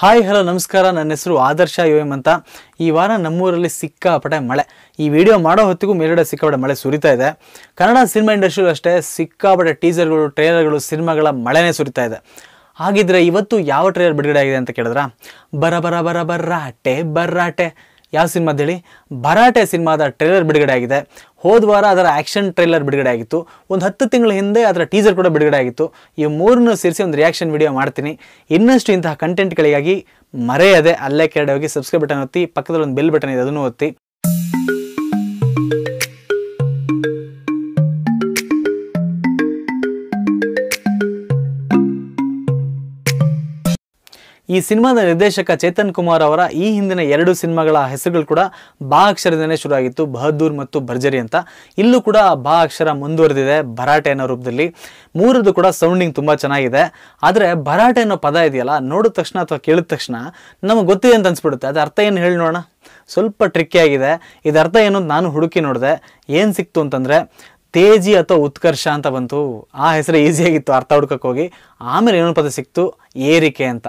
hi hello ನಮಸ್ಕಾರ ನನ್ನ ಹೆಸರು ಆದರ್ಶ ಯು ಅಂತ ಈ ವಾರ ನಮ್ಮೂರಲ್ಲಿ ಸಿಕ್ಕಾಪಟೆ ಮಳೆ ಈ ವಿಡಿಯೋ ಮಾಡೋ ಹೊತ್ತಿಗೂ ಮೇಲುಗಡೆ ಸಿಕ್ಕಾಪಟೆ ಮಳೆ ಸುರಿತಾ ಇದೆ ಕನ್ನಡ ಸಿನಿಮಾ ಇಂಡಸ್ಟ್ರಿಯಲ್ಲೂ ಅಷ್ಟೇ ಸಿಕ್ಕಾಪಟೆ ಟೀಸರ್ಗಳು ಟ್ರೇಲರ್ಗಳು ಸಿನಿಮಾಗಳ ಮಳೆನೇ ಸುರಿತಾ ಇದೆ ಹಾಗಿದ್ರೆ ಇವತ್ತು ಯಾವ ಟ್ರೇಲರ್ ಬಿಡುಗಡೆ ಆಗಿದೆ ಅಂತ ಕೇಳಿದ್ರ ಬರ ಬರ ಬರ ಬರ್ರಾಟೆ ಬರ್ರಾಟೆ ಯಾವ ಹೇಳಿ ಭರಾಟೆ ಸಿನಿಮಾದ ಟ್ರೇಲರ್ ಬಿಡುಗಡೆ ಆಗಿದೆ ಹೋದ ವಾರ ಅದರ ಆ್ಯಕ್ಷನ್ ಟ್ರೈಲರ್ ಬಿಡುಗಡೆ ಆಗಿತ್ತು ಒಂದು ಹತ್ತು ತಿಂಗಳ ಹಿಂದೆ ಅದರ ಟೀಸರ್ ಕೂಡ ಬಿಡುಗಡೆ ಆಗಿತ್ತು ಈ ಮೂರನ್ನು ಸೇರಿಸಿ ಒಂದು ರಿಯಾಕ್ಷನ್ ವಿಡಿಯೋ ಮಾಡ್ತೀನಿ ಇನ್ನಷ್ಟು ಇಂತಹ ಕಂಟೆಂಟ್ಗಳಿಗಾಗಿ ಮರೆಯದೆ ಅಲ್ಲೇ ಕೆಳಗೆ ಹೋಗಿ ಸಬ್ಸ್ಕ್ರೈಬ್ ಬಟನ್ ಒತ್ತಿ ಪಕ್ಕದಲ್ಲಿ ಒಂದು ಬೆಲ್ ಬಟನ್ ಇದೆ ಅದನ್ನು ಒತ್ತಿ ಈ ಸಿನಿಮಾದ ನಿರ್ದೇಶಕ ಚೇತನ್ ಕುಮಾರ್ ಅವರ ಈ ಹಿಂದಿನ ಎರಡು ಸಿನಿಮಾಗಳ ಹೆಸರುಗಳು ಕೂಡ ಬಾ ಅಕ್ಷರದಿಂದಲೇ ಶುರುವಾಗಿತ್ತು ಬಹದ್ದೂರ್ ಮತ್ತು ಭರ್ಜರಿ ಅಂತ ಇಲ್ಲೂ ಕೂಡ ಬಾ ಅಕ್ಷರ ಮುಂದುವರೆದಿದೆ ಭರಾಟೆ ಅನ್ನೋ ರೂಪದಲ್ಲಿ ಮೂರದ್ದು ಕೂಡ ಸೌಂಡಿಂಗ್ ತುಂಬ ಚೆನ್ನಾಗಿದೆ ಆದರೆ ಭರಾಟೆ ಅನ್ನೋ ಪದ ಇದೆಯಲ್ಲ ನೋಡಿದ ತಕ್ಷಣ ಅಥವಾ ಕೇಳಿದ ತಕ್ಷಣ ನಮಗೆ ಗೊತ್ತಿದೆ ಅಂತ ಅನ್ಸ್ಬಿಡುತ್ತೆ ಅದು ಅರ್ಥ ಏನು ಹೇಳಿ ನೋಡೋಣ ಸ್ವಲ್ಪ ಟ್ರಿಕ್ಕಿಯಾಗಿದೆ ಇದರ್ಥ ಏನು ನಾನು ಹುಡುಕಿ ನೋಡಿದೆ ಏನು ಸಿಕ್ತು ಅಂತಂದರೆ ತೇಜಿ ಅಥವಾ ಉತ್ಕರ್ಷ ಅಂತ ಬಂತು ಆ ಹೆಸರು ಈಸಿಯಾಗಿತ್ತು ಅರ್ಥ ಹುಡ್ಕೋಕ್ಕೋಗಿ ಹೋಗಿ ಆಮೇಲೆ ಏನೋ ಪದ ಸಿಕ್ತು ಏರಿಕೆ ಅಂತ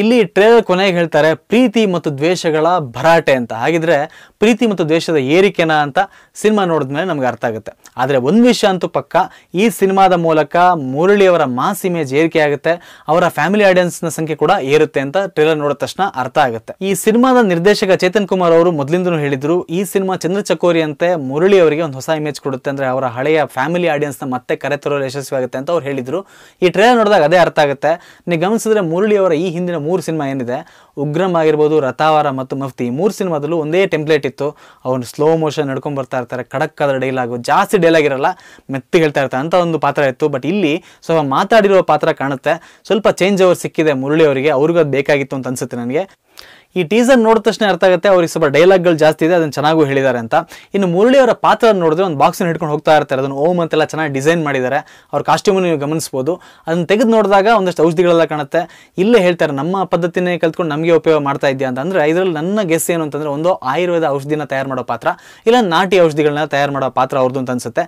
ಇಲ್ಲಿ ಟ್ರೇಲರ್ ಕೊನೆಗೆ ಹೇಳ್ತಾರೆ ಪ್ರೀತಿ ಮತ್ತು ದ್ವೇಷಗಳ ಭರಾಟೆ ಅಂತ ಹಾಗಿದ್ರೆ ಪ್ರೀತಿ ಮತ್ತು ದ್ವೇಷದ ಏರಿಕೆನ ಅಂತ ಸಿನಿಮಾ ನೋಡಿದ್ಮೇಲೆ ನಮ್ಗೆ ಅರ್ಥ ಆಗುತ್ತೆ ಆದರೆ ಒಂದು ವಿಷಯ ಅಂತೂ ಪಕ್ಕ ಈ ಸಿನಿಮಾದ ಮೂಲಕ ಮುರಳಿಯವರ ಮಾಸ್ ಇಮೇಜ್ ಏರಿಕೆ ಆಗುತ್ತೆ ಅವರ ಫ್ಯಾಮಿಲಿ ಆಡಿಯನ್ಸ್ನ ಸಂಖ್ಯೆ ಕೂಡ ಏರುತ್ತೆ ಅಂತ ಟ್ರೇಲರ್ ನೋಡಿದ ತಕ್ಷಣ ಅರ್ಥ ಆಗುತ್ತೆ ಈ ಸಿನಿಮಾದ ನಿರ್ದೇಶಕ ಚೇತನ್ ಕುಮಾರ್ ಅವರು ಮೊದಲಿಂದನೂ ಹೇಳಿದ್ರು ಈ ಸಿನಿಮಾ ಚಂದ್ರ ಅಂತ ಮುರಳಿ ಅವರಿಗೆ ಒಂದು ಹೊಸ ಇಮೇಜ್ ಕೊಡುತ್ತೆ ಅಂದ್ರೆ ಅವರ ಹಳೆಯ ಫ್ಯಾಮಿಲಿ ಆಡಿಯನ್ಸ್ನ ಮತ್ತೆ ಕರೆತರೋ ಯಶಸ್ವಿಯಾಗುತ್ತೆ ಯಶಸ್ವಿ ಆಗುತ್ತೆ ಅಂತ ಅವ್ರು ಹೇಳಿದ್ರು ಈ ಟ್ರೇಲರ್ ನೋಡಿದಾಗ ಅದೇ ಅರ್ಥ ಆಗುತ್ತೆ ನೀವು ಗಮನಿಸಿದ್ರೆ ಮುರಳಿ ಅವರ ಈ ಹಿಂದಿನ ಅಂದರೆ ಮೂರು ಸಿನಿಮಾ ಏನಿದೆ ಉಗ್ರಂ ಆಗಿರ್ಬೋದು ರಥಾವರ ಮತ್ತು ಮಫ್ತಿ ಮೂರು ಸಿನಿಮಾದಲ್ಲೂ ಒಂದೇ ಟೆಂಪ್ಲೇಟ್ ಇತ್ತು ಅವ್ರು ಸ್ಲೋ ಮೋಷನ್ ನಡ್ಕೊಂಡು ಬರ್ತಾ ಇರ್ತಾರೆ ಖಡಕ್ ಡೈಲ್ ಡೈಲಾಗು ಜಾಸ್ತಿ ಡೈಲಾಗ್ ಇರಲ್ಲ ಮೆತ್ತಿಗೆ ಹೇಳ್ತಾ ಇರ್ತಾರೆ ಅಂತ ಒಂದು ಪಾತ್ರ ಇತ್ತು ಬಟ್ ಇಲ್ಲಿ ಸ್ವಲ್ಪ ಮಾತಾಡಿರೋ ಪಾತ್ರ ಕಾಣುತ್ತೆ ಸ್ವಲ್ಪ ಚೇಂಜ್ ಅವರು ಸಿಕ್ಕಿದೆ ಮುರಳಿ ಅವರಿಗೆ ಅವ್ರಿಗೂ ಬೇಕಾಗಿತ್ತು ಅಂತ ಅನಿಸುತ್ತೆ ನನಗೆ ಈ ಟೀಸರ್ ನೋಡಿದ ತಕ್ಷಣ ಅರ್ಥ ಆಗುತ್ತೆ ಅವ್ರಿಗೆ ಸ್ವಲ್ಪ ಡೈಲಾಗ್ಗಳು ಜಾಸ್ತಿ ಇದೆ ಅದನ್ನು ಚೆನ್ನಾಗೂ ಹೇಳಿದ್ದಾರೆ ಅಂತ ಇನ್ನು ಮುರಳಿ ಅವರ ಪಾತ್ರ ನೋಡಿದ್ರೆ ಒಂದು ಬಾಕ್ಸನ್ನು ಹಿಡ್ಕೊಂಡು ಹೋಗ್ತಾ ಇರ್ತಾರೆ ಅದನ್ನು ಓಮ್ ಅಂತೆಲ್ಲ ಚೆನ್ನಾಗಿ ಡಿಸೈನ್ ಮಾಡಿದ್ದಾರೆ ಅವ್ರ ಕಾಸ್ಟ್ಯೂಮ್ ನೀವು ಗಮನಿಸ್ಬೋದು ಅದನ್ನು ತೆಗೆದು ನೋಡಿದಾಗ ಒಂದಷ್ಟು ಔಷಧಿಗಳೆಲ್ಲ ಕಾಣುತ್ತೆ ಇಲ್ಲೇ ಹೇಳ್ತಾರೆ ನಮ್ಮ ಪದ್ಧತಿನೇ ಕಲ್ತ್ಕೊಂಡು ನಮಗೆ ಉಪಯೋಗ ಮಾಡ್ತಾ ಇದೆಯಾ ಅಂದ್ರೆ ಇದರಲ್ಲಿ ನನ್ನ ಗೆಸ್ ಏನು ಅಂತಂದ್ರೆ ಒಂದು ಆಯುರ್ವೇದ ಔಷಧಿನ ತಯಾರು ಮಾಡೋ ಪಾತ್ರ ಇಲ್ಲ ನಾಟಿ ಔಷಧಿಗಳನ್ನ ತಯಾರು ಮಾಡೋ ಪಾತ್ರ ಅವ್ರದ್ದು ಅಂತ ಅನ್ಸುತ್ತೆ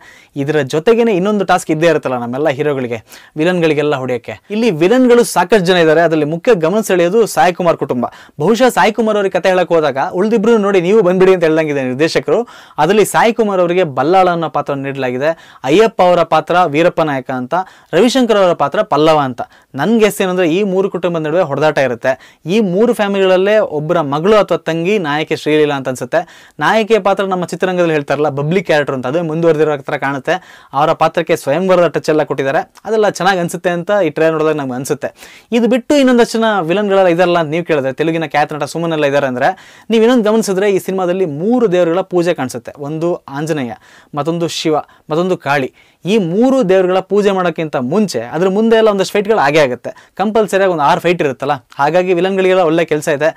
ಇದರ ಜೊತೆಗೇನೆ ಇನ್ನೊಂದು ಟಾಸ್ಕ್ ಇದ್ದೇ ಇರುತ್ತಲ್ಲ ನಮ್ಮೆಲ್ಲ ಹೀರೋಗಳಿಗೆ ವಿಲನ್ಗಳಿಗೆಲ್ಲ ಹೊಡೆಯೋಕ್ಕೆ ಇಲ್ಲಿ ಗಳು ಸಾಕಷ್ಟು ಜನ ಇದ್ದಾರೆ ಅದರಲ್ಲಿ ಮುಖ್ಯ ಗಮನ ಸೆಳೆಯೋದು ಸಾಯಕುಮಾರ್ ಕುಮಾರ್ ಕುಟುಂಬ ಬಹುಶಃ ಸಾಯಿ ಕುಮಾರ್ ಅವ್ರಿಗೆ ಕತೆ ಹೇಳಕ್ ಹೋದಾಗ ಉಳಿದಿಬ್ರು ನೋಡಿ ನೀವು ಬಂದ್ಬಿಡಿ ಅಂತ ಹೇಳಿದಂಗಿದೆ ನಿರ್ದೇಶಕರು ಅದರಲ್ಲಿ ಸಾಯಿ ಕುಮಾರ್ ಅವರಿಗೆ ಬಲ್ಲಾಳ ಅನ್ನೋ ಪಾತ್ರ ನೀಡಲಾಗಿದೆ ಅಯ್ಯಪ್ಪ ಅವರ ಪಾತ್ರ ವೀರಪ್ಪ ನಾಯಕ ಅಂತ ರವಿಶಂಕರ್ ಅವರ ಪಾತ್ರ ಪಲ್ಲವ ಅಂತ ನನ್ಗೆ ಗೆಸ್ ಏನಂದ್ರೆ ಈ ಮೂರು ಕುಟುಂಬದ ನಡುವೆ ಹೊಡೆದಾಟ ಇರುತ್ತೆ ಈ ಮೂರು ಫ್ಯಾಮಿಲಿಗಳಲ್ಲೇ ಒಬ್ಬರ ಮಗಳು ಅಥವಾ ತಂಗಿ ನಾಯಕಿ ಶ್ರೀಲೀಲಾ ಅಂತ ಅನ್ಸುತ್ತೆ ನಾಯಕಿಯ ಪಾತ್ರ ನಮ್ಮ ಚಿತ್ರರಂಗದಲ್ಲಿ ಹೇಳ್ತಾರಲ್ಲ ಬಬ್ಲಿಕ್ ಕ್ಯಾರೆಕ್ಟರ್ ಅಂತ ಅದೇ ಮುಂದುವರೆದಿರೋ ಥರ ಕಾಣುತ್ತೆ ಅವರ ಪಾತ್ರಕ್ಕೆ ಸ್ವಯಂವರದ ಟಚ್ ಎಲ್ಲ ಕೊಟ್ಟಿದ್ದಾರೆ ಅದೆಲ್ಲ ಚೆನ್ನಾಗಿ ಅನ್ಸುತ್ತೆ ಅಂತ ಈ ಟ್ರೈನ್ ನೋಡಿದಾಗ ನಮ್ಗೆ ಅನ್ಸುತ್ತೆ ಇದು ಬಿಟ್ಟು ಇನ್ನೊಂದಷ್ಟು ಜನ ವಿಲನ್ಗಳೆಲ್ಲ ಇದರಲ್ಲ ಅಂತ ನೀವು ಕೇಳಿದ್ರೆ ತೆಲುಗಿನ ಖ್ಯಾತ ನಟ ಸುಮನೆಲ್ಲ ಇದ್ದಾರೆ ಅಂದರೆ ನೀವು ಇನ್ನೊಂದು ಗಮನಿಸಿದ್ರೆ ಈ ಸಿನಿಮಾದಲ್ಲಿ ಮೂರು ದೇವರುಗಳ ಪೂಜೆ ಕಾಣಿಸುತ್ತೆ ಒಂದು ಆಂಜನೇಯ ಮತ್ತೊಂದು ಶಿವ ಮತ್ತೊಂದು ಕಾಳಿ ಈ ಮೂರು ದೇವರುಗಳ ಪೂಜೆ ಮಾಡೋಕ್ಕಿಂತ ಮುಂಚೆ ಅದ್ರ ಮುಂದೆ ಎಲ್ಲ ಒಂದಷ್ಟು ಫೈಟ್ಗಳು ಆಗೇ ಆಗುತ್ತೆ ಕಂಪಲ್ಸರಿಯಾಗಿ ಒಂದು ಆರು ಫೈಟ್ ಇರುತ್ತಲ್ಲ ಹಾಗಾಗಿ ವಿಲನ್ಗಳಿಗೆಲ್ಲ ಒಳ್ಳೆ ಕೆಲಸ ಇದೆ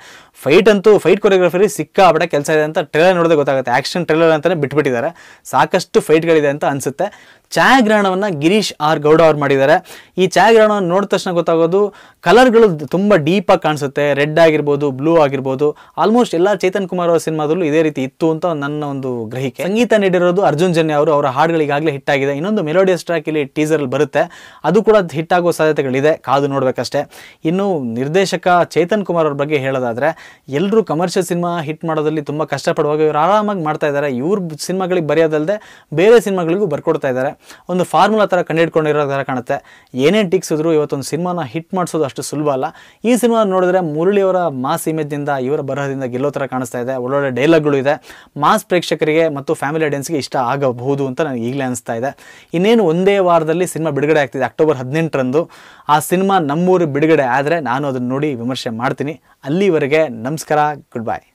ಫೈಟ್ ಅಂತೂ ಫೈಟ್ ಕೊರಿಯೋಗ್ರಫರಿ ಸಿಕ್ಕಾಬಿಟ್ಟೆ ಕೆಲಸ ಇದೆ ಅಂತ ಟ್ರೇಲರ್ ನೋಡಿದ್ರೆ ಗೊತ್ತಾಗುತ್ತೆ ಆ್ಯಕ್ಷನ್ ಟ್ರೇಲರ್ ಅಂತಲೇ ಬಿಟ್ಬಿಟ್ಟಿದ್ದಾರೆ ಸಾಕಷ್ಟು ಫೈಟ್ಗಳಿದೆ ಅಂತ ಅನಿಸುತ್ತೆ ಛಾಯಾಗ್ರಹಣವನ್ನು ಗಿರೀಶ್ ಆರ್ ಗೌಡ ಅವ್ರು ಮಾಡಿದ್ದಾರೆ ಈ ಛಾಯಾಗ್ರಹಣವನ್ನು ನೋಡಿದ ತಕ್ಷಣ ಗೊತ್ತಾಗೋದು ಕಲರ್ಗಳು ತುಂಬ ಡೀಪಾಗಿ ಕಾಣಿಸುತ್ತೆ ರೆಡ್ ಆಗಿರ್ಬೋದು ಬ್ಲೂ ಆಗಿರ್ಬೋದು ಆಲ್ಮೋಸ್ಟ್ ಎಲ್ಲ ಚೇತನ್ ಕುಮಾರ್ ಅವರ ಸಿನಿಮಾದಲ್ಲೂ ಇದೇ ರೀತಿ ಇತ್ತು ಅಂತ ನನ್ನ ಒಂದು ಗ್ರಹಿಕೆ ಸಂಗೀತ ನೀಡಿರೋದು ಅರ್ಜುನ್ ಜನ್ಯ ಅವರು ಅವರ ಹಾಡುಗಳಿಗಾಗಲೇ ಹಿಟ್ಟಾಗಿದೆ ಇನ್ನೊಂದು ಒಂದು ಮೆಲೋಡಿಯಸ್ ಟ್ರ್ಯಾಕ್ ಇಲ್ಲಿ ಟೀಸರಲ್ಲಿ ಬರುತ್ತೆ ಅದು ಕೂಡ ಹಿಟ್ ಆಗೋ ಸಾಧ್ಯತೆಗಳಿದೆ ಕಾದು ನೋಡಬೇಕಷ್ಟೇ ಇನ್ನು ನಿರ್ದೇಶಕ ಚೇತನ್ ಕುಮಾರ್ ಅವ್ರ ಬಗ್ಗೆ ಹೇಳೋದಾದರೆ ಎಲ್ಲರೂ ಕಮರ್ಷಿಯಲ್ ಸಿನಿಮಾ ಹಿಟ್ ಮಾಡೋದಲ್ಲಿ ತುಂಬ ಕಷ್ಟಪಡುವಾಗ ಇವರು ಆರಾಮಾಗಿ ಮಾಡ್ತಾ ಇದ್ದಾರೆ ಇವ್ರ ಸಿನಿಮಾಗಳಿಗೆ ಬರೆಯೋದಲ್ಲದೆ ಬೇರೆ ಸಿನಿಮಾಗಳಿಗೂ ಬರ್ಕೊಡ್ತಾ ಇದ್ದಾರೆ ಒಂದು ಫಾರ್ಮುಲಾ ಥರ ಕಂಡುಹಿಡ್ಕೊಂಡಿರೋ ಥರ ಕಾಣುತ್ತೆ ಏನೇ ಇದ್ರು ಇವತ್ತೊಂದು ಸಿನಿಮಾನ ಹಿಟ್ ಮಾಡಿಸೋದು ಅಷ್ಟು ಸುಲಭ ಅಲ್ಲ ಈ ಸಿನಿಮಾ ನೋಡಿದ್ರೆ ಮುರಳಿಯವರ ಮಾಸ್ ಇಮೇಜ್ನಿಂದ ಇವರ ಬರಹದಿಂದ ಗೆಲ್ಲೋ ಥರ ಕಾಣಿಸ್ತಾ ಇದೆ ಒಳ್ಳೊಳ್ಳೆ ಡೈಲಾಗ್ಗಳು ಇದೆ ಮಾಸ್ ಪ್ರೇಕ್ಷಕರಿಗೆ ಮತ್ತು ಫ್ಯಾಮಿಲಿ ಆಡಿಯನ್ಸ್ಗೆ ಇಷ್ಟ ಆಗಬಹುದು ಅಂತ ನನಗೆ ಈಗಲೇ ಅನಿಸ್ತಾ ಇದೆ ಇನ್ನೇನು ಒಂದೇ ವಾರದಲ್ಲಿ ಸಿನಿಮಾ ಬಿಡುಗಡೆ ಆಗ್ತಿದೆ ಅಕ್ಟೋಬರ್ ಹದಿನೆಂಟರಂದು ಆ ಸಿನಿಮಾ ನಮ್ಮೂರು ಬಿಡುಗಡೆ ಆದರೆ ನಾನು ಅದನ್ನು ನೋಡಿ ವಿಮರ್ಶೆ ಮಾಡ್ತೀನಿ ಅಲ್ಲಿವರೆಗೆ ನಮಸ್ಕಾರ ಗುಡ್ ಬಾಯ್